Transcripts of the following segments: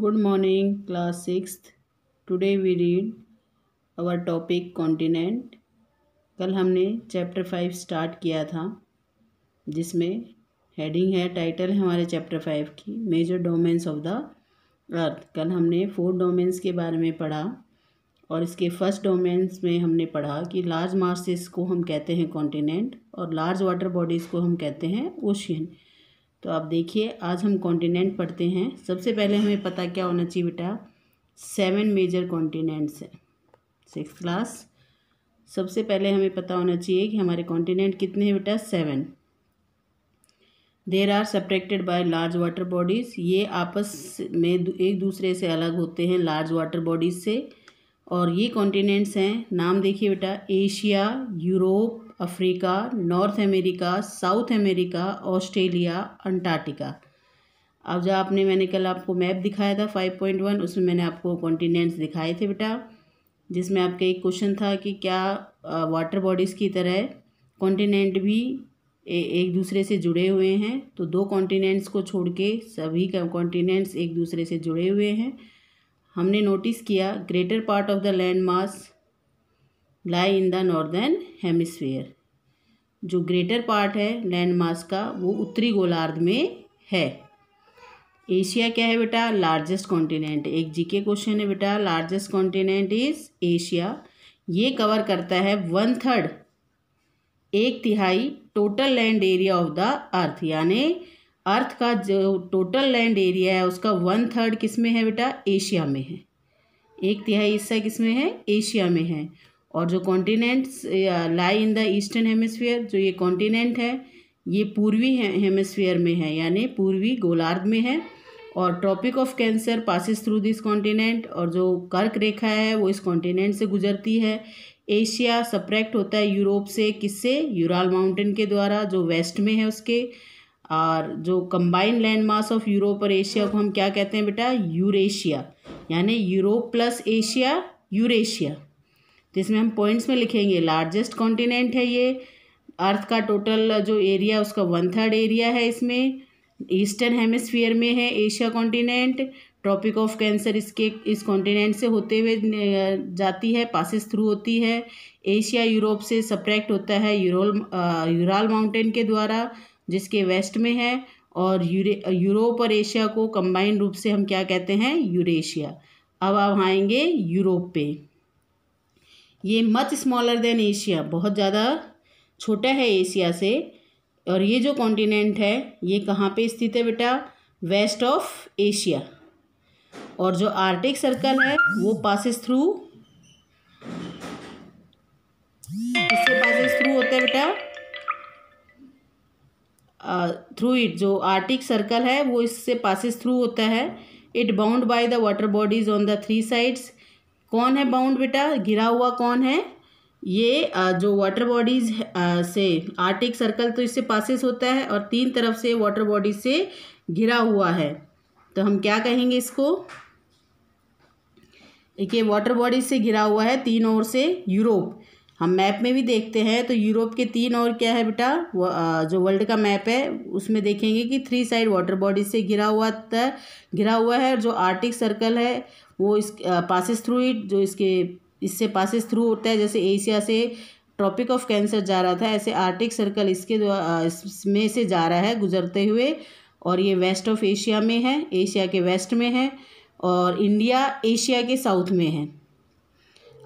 good morning class six today we read our topic continent कल हमने chapter five start किया था जिसमें हेडिंग है टाइटल है हमारे चैप्टर फाइव की major domains of the earth कल हमने फोर डोमेन्स के बारे में पढ़ा और इसके फर्स्ट डोमेन्स में हमने पढ़ा कि लार्ज मार्सेस को हम कहते हैं कॉन्टिनेंट और लार्ज वाटर बॉडीज़ को हम कहते हैं ओशियन तो आप देखिए आज हम कॉन्टिनेंट पढ़ते हैं सबसे पहले हमें पता क्या होना चाहिए बेटा सेवन मेजर कॉन्टिनेंट्स हैं सिक्स क्लास सबसे पहले हमें पता होना चाहिए कि हमारे कॉन्टिनेंट कितने हैं बेटा seven there are separated by large water bodies ये आपस में एक दूसरे से अलग होते हैं लार्ज वाटर बॉडीज़ से और ये कॉन्टिनेंट्स हैं नाम देखिए बेटा Asia Europe Africa North America south America Australia Antarctica अब जो आपने मैंने कल आपको मैप दिखाया था फाइव पॉइंट वन उसमें मैंने आपको कॉन्टीनेंट्स दिखाए थे बेटा जिसमें आपका एक क्वेश्चन था कि क्या वाटर बॉडीज़ की तरह कॉन्टीनेंट भी ए, एक दूसरे से जुड़े हुए हैं तो दो कॉन्टीनेंट्स को छोड़ के सभी कॉन्टीनेंट्स एक दूसरे से जुड़े हुए हैं हमने नोटिस किया greater part of the land mass lie in the northern hemisphere जो ग्रेटर पार्ट है लैंड मास का वो उत्तरी गोलार्ध में है एशिया क्या है बेटा लार्जेस्ट कॉन्टिनेंट एक जीके क्वेश्चन है बेटा लार्जेस्ट कॉन्टिनेंट इज एशिया ये कवर करता है वन थर्ड एक तिहाई total land area of the earth यानी अर्थ का जो टोटल लैंड एरिया है उसका वन थर्ड किस में है बेटा एशिया में है एक तिहाई हिस्सा किस में है एशिया में है और जो continents lie in the eastern hemisphere जो ये कॉन्टिनेंट है ये पूर्वी हेमिसफियर में है यानी पूर्वी गोलार्ध में है और tropic of cancer passes through this continent और जो कर्क रेखा है वो इस कॉन्टिनेंट से गुजरती है एशिया सप्रैक्ट होता है यूरोप से किससे यूराल माउंटेन के द्वारा जो वेस्ट में है उसके और जो combined land mass of Europe और एशिया को हम क्या कहते हैं बेटा यूरेशिया यानी यूरोप प्लस एशिया यूरेशिया तो इसमें हम पॉइंट्स में लिखेंगे लार्जेस्ट कॉन्टिनेंट है ये अर्थ का टोटल जो एरिया उसका वन थर्ड एरिया है इसमें ईस्टर्न हेमिस्फीयर में है Asia continent tropic of cancer इसके इस कॉन्टिनेंट से होते हुए जाती है पासिस थ्रू होती है एशिया यूरोप से सप्रैक्ट होता है यूरोल यूराल माउंटेन के द्वारा जिसके वेस्ट में है और यूरे यूरोप और एशिया को कंबाइंड रूप से हम क्या कहते हैं यूरेशिया अब आप आएंगे यूरोप पे ये मच स्मॉलर देन एशिया बहुत ज़्यादा छोटा है एशिया से और ये जो कॉन्टिनेंट है ये कहाँ पे स्थित है बेटा वेस्ट ऑफ एशिया और जो आर्टिक सर्कल है वो पासिस थ्रू किससे पासिस थ्रू होता है बेटा थ्रू इट जो आर्टिक सर्कल है वो इससे पासिस थ्रू होता है it bound by the water bodies on the three sides कौन है बाउंड बेटा घिरा हुआ कौन है ये जो वाटर बॉडीज से आर्टिक सर्कल तो इससे पासिस होता है और तीन तरफ से वाटर बॉडीज से घिरा हुआ है तो हम क्या कहेंगे इसको देखिए वाटर बॉडीज से घिरा हुआ है तीन ओर से यूरोप हम मैप में भी देखते हैं तो यूरोप के तीन और क्या है बेटा जो वर्ल्ड का मैप है उसमें देखेंगे कि थ्री साइड वाटर बॉडी से घिरा हुआ घिरा हुआ है और जो आर्टिक सर्कल है वो इस पासिस थ्रू इट जो इसके इससे पासिस थ्रू होता है जैसे एशिया से ट्रॉपिक ऑफ कैंसर जा रहा था ऐसे आर्टिक सर्कल इसके इसमें से जा रहा है गुजरते हुए और ये वेस्ट ऑफ एशिया में है एशिया के वेस्ट में है और इंडिया एशिया के साउथ में है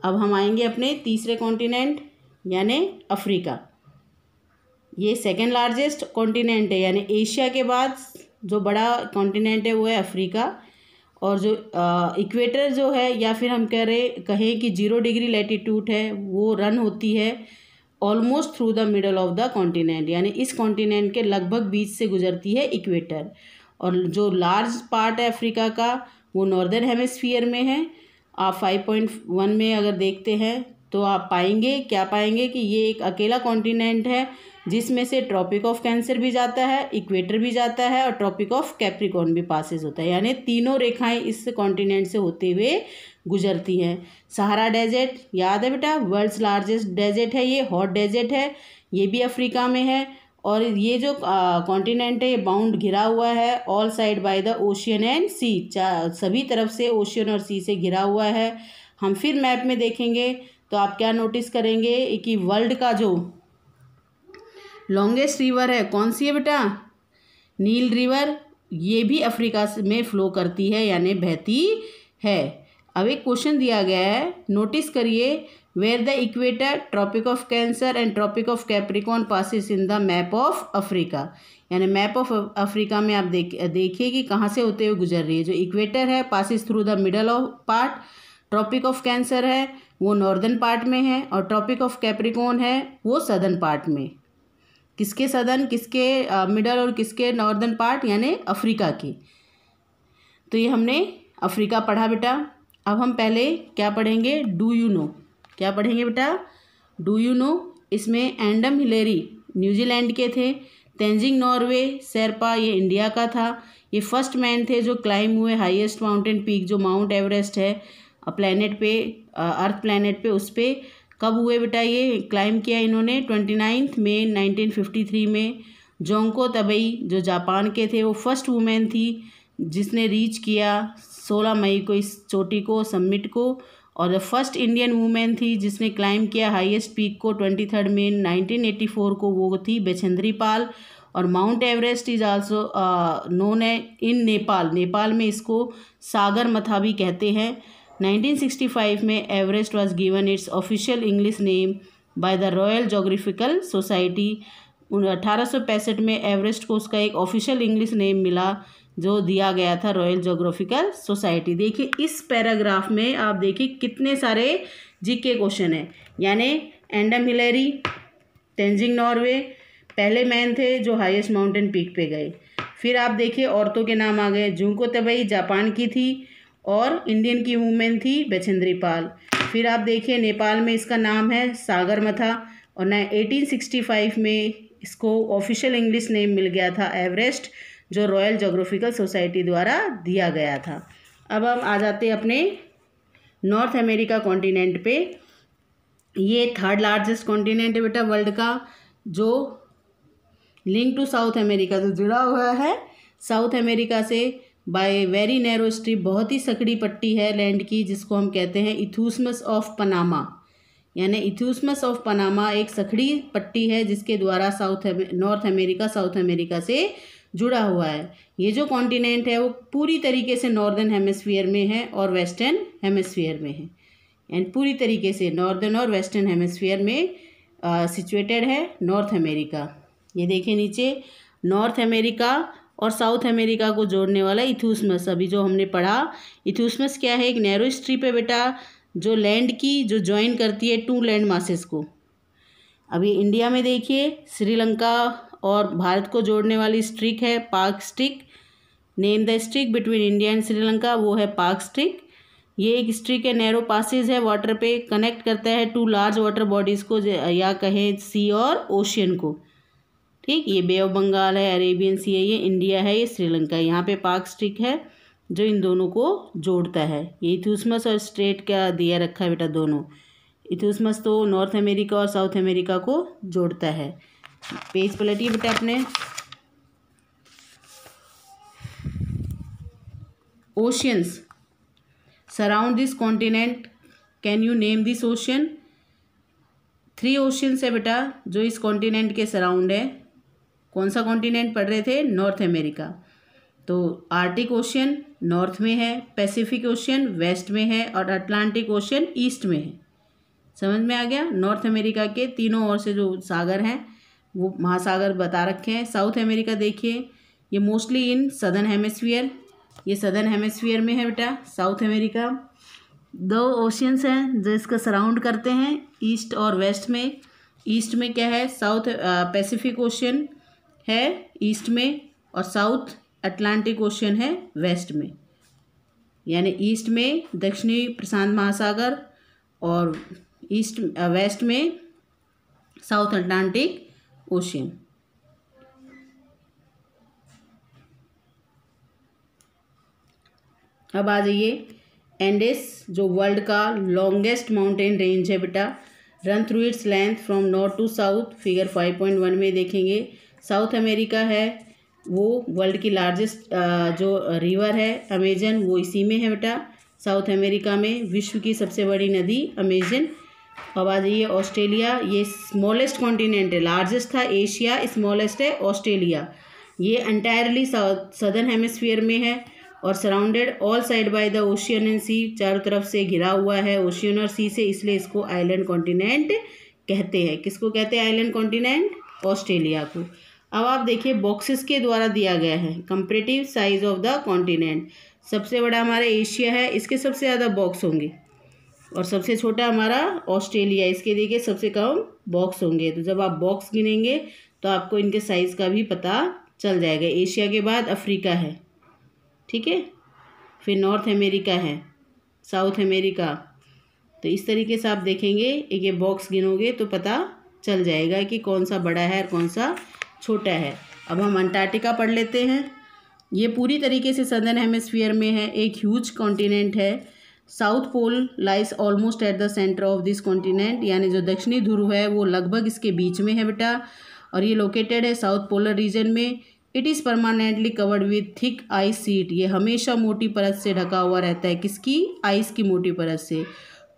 अब हम आएंगे अपने तीसरे कॉन्टिनेंट यानी अफ्रीका ये सेकेंड लार्जेस्ट कॉन्टिनेंट है यानी एशिया के बाद जो बड़ा कॉन्टिनेंट है वो है अफ्रीका और जो इक्वेटर जो है या फिर हम कह रहे कहें कि जीरो डिग्री लेटीट्यूड है वो रन होती है almost through the middle of the continent यानी इस कॉन्टिनेंट के लगभग बीच से गुजरती है इक्वेटर और जो लार्ज पार्ट है अफ्रीका का वो नॉर्दर्न हेमस्फियर में है आप 5.1 में अगर देखते हैं तो आप पाएंगे क्या पाएंगे कि ये एक अकेला कॉन्टिनेंट है जिसमें से ट्रॉपिक ऑफ कैंसर भी जाता है इक्वेटर भी जाता है और ट्रॉपिक ऑफ कैप्रिकॉन भी पासिस होता है यानी तीनों रेखाएं इस कॉन्टिनेंट से होते हुए गुजरती हैं सहारा डेजर्ट याद है बेटा वर्ल्ड्स लार्जेस्ट डेजर्ट है ये हॉट डेजर्ट है ये भी अफ्रीका में है और ये जो कॉन्टिनेंट है ये बाउंड घिरा हुआ है all side by the ocean and sea सभी तरफ से ओशियन और सी से घिरा हुआ है हम फिर मैप में देखेंगे तो आप क्या नोटिस करेंगे कि वर्ल्ड का जो लॉन्गेस्ट रिवर है कौन सी है बेटा नील रिवर ये भी अफ्रीका में फ्लो करती है यानी बहती है अब एक क्वेश्चन दिया गया है नोटिस करिए where the equator tropic of cancer and tropic of capricorn passes in the map of africa यानी मैप ऑफ अफ्रीका में आप देख देखिए कि कहाँ से होते हुए गुजर रही है जो इक्वेटर है passes through the middle of part tropic of cancer है वो नॉर्दर्न पार्ट में है और ट्रॉपिक ऑफ कैप्रिकॉन है वो सदर्न पार्ट में किसके सदर्न किसके मिडल और किसके नॉर्दर्न पार्ट यानी अफ्रीका की तो ये हमने अफ्रीका पढ़ा बेटा अब हम पहले क्या पढ़ेंगे डू यू नो क्या पढ़ेंगे बेटा डू यू नो इसमें एंडम हिलेरी न्यूजीलैंड के थे तेंजिंग नॉर्वे सेरपा ये इंडिया का था ये फर्स्ट मैन थे जो क्लाइम हुए हाईएस्ट माउंटेन पीक जो माउंट एवरेस्ट है प्लानट पे अर्थ प्लानट पे उस पर कब हुए बेटा ये क्लाइम किया इन्होंने twenty ninth May nineteen fifty three में जोंको तबई जो जापान के थे वो फर्स्ट वुमेन थी जिसने रीच किया सोलह मई को इस चोटी को सम्मिट को और फर्स्ट इंडियन वूमेन थी जिसने क्लाइम किया हाईएस्ट पीक को ट्वेंटी थर्ड में फोर को वो थी बेचेंद्री पाल और mount Everest is also known है इन नेपाल नेपाल में इसको सागर मथा भी कहते हैं 1965 में Everest was given its official English name by the royal geographical society अठारह में एवरेस्ट को उसका एक ऑफिशियल इंग्लिश नेम मिला जो दिया गया था रॉयल जोग्राफिकल सोसाइटी देखिए इस पैराग्राफ में आप देखिए कितने सारे जी के क्वेश्चन हैं यानी एंडम हिलेरी तेंजिंग नॉर्वे पहले मैन थे जो हाईएस्ट माउंटेन पीक पे गए फिर आप देखिए औरतों के नाम आ गए जूको तबई जापान की थी और इंडियन की वूमेन थी बछिंद्री पाल फिर आप देखिए नेपाल में इसका नाम है सागरमथा और न एटीन में इसको ऑफिशियल इंग्लिश नेम मिल गया था एवरेस्ट जो रॉयल जोग्राफिकल सोसाइटी द्वारा दिया गया था अब हम आ जाते अपने नॉर्थ अमेरिका कॉन्टिनेंट पे ये थर्ड लार्जेस्ट कॉन्टिनेंट है बेटा वर्ल्ड का जो लिंक टू साउथ अमेरिका से जुड़ा हुआ है साउथ अमेरिका से बाय वेरी नैरो स्ट्रिप बहुत ही सकड़ी पट्टी है लैंड की जिसको हम कहते हैं इथूसमस ऑफ पनामा यानी इथूसमस ऑफ पनामा एक सकड़ी पट्टी है जिसके द्वारा south north America south America से जुड़ा हुआ है ये जो कॉन्टिनेंट है वो पूरी तरीके से नॉर्दर्न हेमस्फियर में है और वेस्टर्न हेमस्फियर में है एंड पूरी तरीके से नॉर्दर्न और वेस्टर्न हेमस्फियर में सिचुएटेड है नॉर्थ अमेरिका ये देखिए नीचे नॉर्थ अमेरिका और साउथ अमेरिका को जोड़ने वाला इथूसमस अभी जो हमने पढ़ा इथूसमस क्या है एक नैरो स्ट्रिप है बेटा जो लैंड की जो ज्वाइन करती है टू लैंड मासेस को अभी इंडिया में देखिए श्रीलंका और भारत को जोड़ने वाली स्ट्रिक है Palk strait name the strait between India and Sri Lanka वो है पाक स्ट्रिक ये एक स्ट्रिक है नैरो पासिस है वाटर पे कनेक्ट करता है टू लार्ज वाटर बॉडीज़ को या कहें सी और ओशियन को ठीक ये बे ऑफ बंगाल है अरेबियन सी है ये इंडिया है ये श्रीलंका यहाँ पे पाक स्ट्रिक है जो इन दोनों को जोड़ता है ये इथूसमस और स्ट्रेट का दिया रखा है बेटा दोनों इथूसमस तो नॉर्थ अमेरिका और साउथ अमेरिका को जोड़ता है पेज पलटिए बेटा अपने oceans surround this continent can you name this ocean three oceans है बेटा जो इस कॉन्टिनेंट के सराउंड है कौन सा कॉन्टिनेंट पढ़ रहे थे नॉर्थ अमेरिका तो आर्टिक ओशियन नॉर्थ में है पैसिफिक ओशियन वेस्ट में है और अटलांटिक ओशियन ईस्ट में है समझ में आ गया नॉर्थ अमेरिका के तीनों ओर से जो सागर हैं वो महासागर बता रखे हैं साउथ अमेरिका देखिए ये मोस्टली इन सदर्न हेमेस्फीयर ये सदर्न हेमेस्फीयर में है बेटा साउथ अमेरिका दो ओशियंस हैं जो इसको सराउंड करते हैं ईस्ट और वेस्ट में ईस्ट में क्या है साउथ पैसिफिक ओशियन है ईस्ट में और साउथ अटलांटिक ओशियन है वेस्ट में यानी ईस्ट में दक्षिणी प्रशांत महासागर और ईस्ट वेस्ट में साउथ अटलांटिक ओशियन अब आ जाइए एंडेस जो वर्ल्ड का लॉन्गेस्ट माउंटेन रेंज है बेटा run through its length from north to south figure five point one में देखेंगे साउथ अमेरिका है वो वर्ल्ड की लार्जेस्ट जो रिवर है अमेजन वो इसी में है बेटा साउथ अमेरिका में विश्व की सबसे बड़ी नदी अमेजन अब आ जाइए ऑस्ट्रेलिया ये स्मॉलेस्ट कॉन्टिनेंट है लार्जेस्ट था एशिया स्मॉलेस्ट है ऑस्ट्रेलिया ये एंटायरली सदर्न हेमिसफीयर में है और surrounded all side by the ocean and sea चारों तरफ से घिरा हुआ है ओशियन और सी से इसलिए इसको आइलैंड कॉन्टिनेंट कहते हैं किसको कहते हैं आइलैंड कॉन्टिनेंट ऑस्ट्रेलिया को अब आप देखिए बॉक्सेस के द्वारा दिया गया है comparative size of the continent सबसे बड़ा हमारा एशिया है इसके सबसे ज़्यादा बॉक्स होंगे और सबसे छोटा हमारा ऑस्ट्रेलिया इसके देखिए सबसे कम बॉक्स होंगे तो जब आप बॉक्स गिनेंगे तो आपको इनके साइज़ का भी पता चल जाएगा एशिया के बाद अफ्रीका है ठीक है फिर नॉर्थ अमेरिका है साउथ अमेरिका तो इस तरीके से आप देखेंगे एक ये बॉक्स गिनोगे तो पता चल जाएगा कि कौन सा बड़ा है और कौन सा छोटा है अब हम अंटार्कटिका पढ़ लेते हैं ये पूरी तरीके से सदर्न हेमेस्फीयर में है एक ह्यूज कॉन्टिनेंट है south pole lies almost at the centre of this continent यानी जो दक्षिणी ध्रुव है वो लगभग इसके बीच में है बेटा और ये लोकेटेड है साउथ पोलर रीजन में it is permanently covered with thick ice sheet ये हमेशा मोटी परत से ढका हुआ रहता है किसकी आइस की मोटी परत से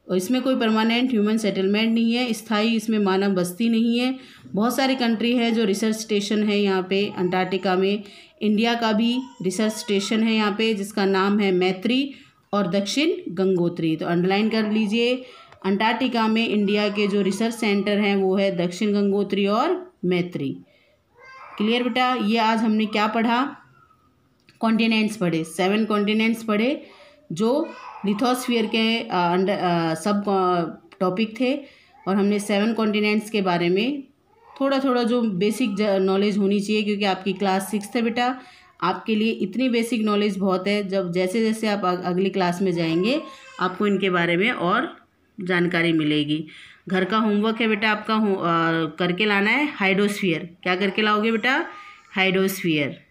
और इसमें कोई परमानेंट ह्यूमन सेटलमेंट नहीं है स्थाई इसमें मानव बस्ती नहीं है बहुत सारी कंट्री है जो रिसर्च स्टेशन है यहाँ पे अंटार्कटिका में इंडिया का भी रिसर्च स्टेशन है यहाँ पे जिसका नाम है मैत्री और दक्षिण गंगोत्री तो अंडरलाइन कर लीजिए अंटार्कटिका में इंडिया के जो रिसर्च सेंटर हैं वो है दक्षिण गंगोत्री और मैत्री क्लियर बेटा ये आज हमने क्या पढ़ा कॉन्टिनेंट्स पढ़े सेवन कॉन्टिनेंट्स पढ़े जो लिथोस्फियर के अंडर सब टॉपिक थे और हमने सेवन कॉन्टिनेंट्स के बारे में थोड़ा थोड़ा जो बेसिक नॉलेज होनी चाहिए क्योंकि आपकी क्लास सिक्स है बेटा आपके लिए इतनी बेसिक नॉलेज बहुत है जब जैसे जैसे आप अगली क्लास में जाएंगे आपको इनके बारे में और जानकारी मिलेगी घर का होमवर्क है बेटा आपका करके लाना है हाइड्रोस्फीयर क्या करके लाओगे बेटा हाइड्रोस्फीयर